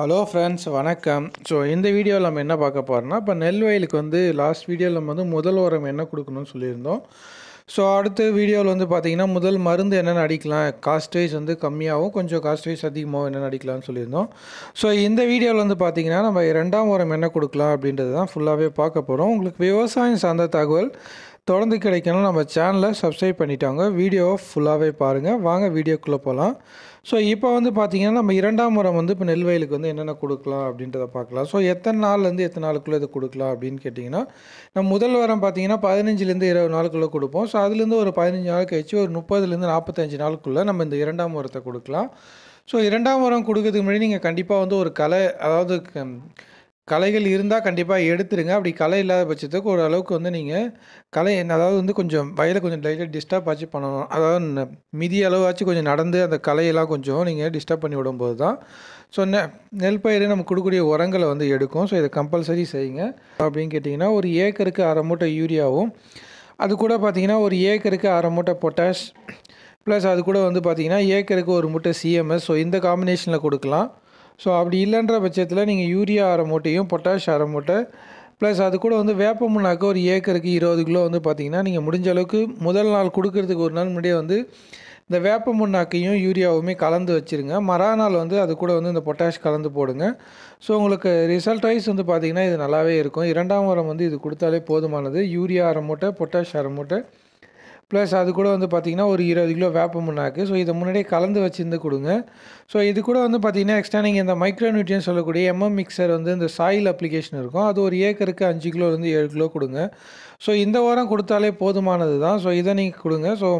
hello friends வணக்கம் so இந்த வீடியோவில் நம்ம என்ன பார்க்க போகிறோம்னா இப்போ நெல் வயலுக்கு வந்து லாஸ்ட் வீடியோவில் நம்ம வந்து முதல் உரம் என்ன கொடுக்கணும்னு சொல்லியிருந்தோம் ஸோ அடுத்த வீடியோவில் வந்து பார்த்திங்கன்னா முதல் மருந்து என்னென்ன அடிக்கலாம் காஸ்ட் வைஸ் வந்து கம்மியாகவும் கொஞ்சம் காஸ்ட் வைஸ் அதிகமாகவும் என்னென்ன அடிக்கலாம்னு சொல்லியிருந்தோம் ஸோ இந்த வீடியோவில் வந்து பார்த்திங்கன்னா நம்ம இரண்டாம் உரம் என்ன கொடுக்கலாம் அப்படின்றது தான் ஃபுல்லாகவே பார்க்க போகிறோம் உங்களுக்கு விவசாயம் சார்ந்த தகவல் தொடர்ந்து கிடைக்கணும் நம்ம சேனலை சப்ஸ்கிரைப் பண்ணிட்டாங்க வீடியோவை ஃபுல்லாகவே பாருங்கள் வாங்க வீடியோக்குள்ளே போகலாம் ஸோ இப்போ வந்து பார்த்திங்கன்னா நம்ம இரண்டாம் முறை வந்து இப்போ நெல் வயலுக்கு வந்து என்னென்ன கொடுக்கலாம் அப்படின்றத பார்க்கலாம் ஸோ எத்தனை நாள்லேருந்து எத்தனை நாளுக்குள்ளே இதை கொடுக்கலாம் அப்படின்னு கேட்டிங்கன்னா நம்ம முதல் வாரம் பார்த்திங்கன்னா பதினஞ்சுலேருந்து இருபது நாளுக்குள்ளே கொடுப்போம் ஸோ அதுலேருந்து ஒரு பதினஞ்சு நாள் கழிச்சு ஒரு முப்பதுலேருந்து நாற்பத்தஞ்சு நாளுக்குள்ளே நம்ம இந்த இரண்டாம் உரத்தை கொடுக்கலாம் ஸோ இரண்டாம் உரம் கொடுக்கறதுக்கு முன்னாடி நீங்கள் கண்டிப்பாக வந்து ஒரு கலை அதாவது கலைகள் இருந்தால் கண்டிப்பாக எடுத்துருங்க அப்படி கலை இல்லாத பட்சத்துக்கு ஓரளவுக்கு வந்து நீங்கள் கலை அதாவது வந்து கொஞ்சம் வயலை கொஞ்சம் டைட்டாக டிஸ்டர்ப் ஆச்சு பண்ணணும் அதாவது மிதி அளவாச்சு கொஞ்சம் நடந்து அந்த கலையெல்லாம் கொஞ்சம் நீங்கள் டிஸ்டர்ப் பண்ணி விடும்போது தான் ஸோ நெ நெல் பயிர் நம்ம கொடுக்கக்கூடிய உரங்களை வந்து எடுக்கும் ஸோ இதை கம்பல்சரி செய்யுங்க அப்படின்னு கேட்டிங்கன்னா ஒரு ஏக்கருக்கு அரை மூட்டை யூரியாவும் அது கூட பார்த்திங்கன்னா ஒரு ஏக்கருக்கு அரை மூட்டை பொட்டாஷ் ப்ளஸ் அது கூட வந்து பார்த்திங்கன்னா ஏக்கருக்கு ஒரு மூட்டை சிஎம்எஸ் ஸோ இந்த காம்பினேஷனில் கொடுக்கலாம் ஸோ அப்படி இல்லைன்ற பட்சத்தில் நீங்கள் யூரியா அரை மூட்டையும் பொட்டாஷ் அரை மூட்டை ப்ளஸ் அது கூட வந்து வேப்ப முன்னாக்க ஒரு ஏக்கருக்கு இருபது கிலோ வந்து பார்த்திங்கன்னா நீங்கள் முடிஞ்ச அளவுக்கு முதல் நாள் கொடுக்கறதுக்கு ஒரு நாள் முன்னாடியே வந்து இந்த வேப்ப முன்னாக்கையும் யூரியாவுமே கலந்து வச்சுருங்க மறா நாள் வந்து அது கூட வந்து இந்த பொட்டாஷ் கலந்து போடுங்க ஸோ உங்களுக்கு ரிசல்ட் வைஸ் வந்து பார்த்திங்கன்னா இது நல்லாவே இருக்கும் இரண்டாம் வாரம் வந்து இது கொடுத்தாலே போதுமானது யூரியா அரை மூட்டை பொட்டாஷ் அரை மூட்டை ப்ளஸ் அது கூட வந்து பார்த்திங்கன்னா ஒரு இருபது கிலோ வேப்ப முன்னாக்கு ஸோ இதை முன்னாடியே கலந்து வச்சுருந்து கொடுங்க ஸோ இது கூட வந்து பார்த்திங்கன்னா எக்ஸ்ட்ரா நீங்கள் இந்த மைக்ரோ நியூட்ரியன் சொல்லக்கூடிய எம்எம் மிக்சர் வந்து இந்த சாயில் அப்ளிகேஷன் இருக்கும் அது ஒரு ஏக்கருக்கு அஞ்சு கிலோலேருந்து ஏழு கிலோ கொடுங்க ஸோ இந்த உரம் கொடுத்தாலே போதுமானது தான் ஸோ இதை நீங்கள் கொடுங்க ஸோ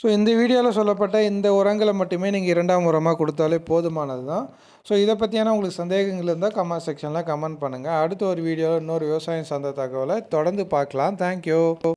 ஸோ இந்த வீடியோவில் சொல்லப்பட்ட இந்த உரங்களை மட்டுமே நீங்கள் இரண்டாம் உரமாக கொடுத்தாலே போதுமானது தான் ஸோ இதை பற்றியான உங்களுக்கு சந்தேகங்கள் இருந்தால் கமெண்ட் செக்ஷனில் கமெண்ட் பண்ணுங்கள் அடுத்த ஒரு வீடியோவில் இன்னொரு விவசாயம் சார்ந்த தகவலை தொடர்ந்து பார்க்கலாம் தேங்க்யூ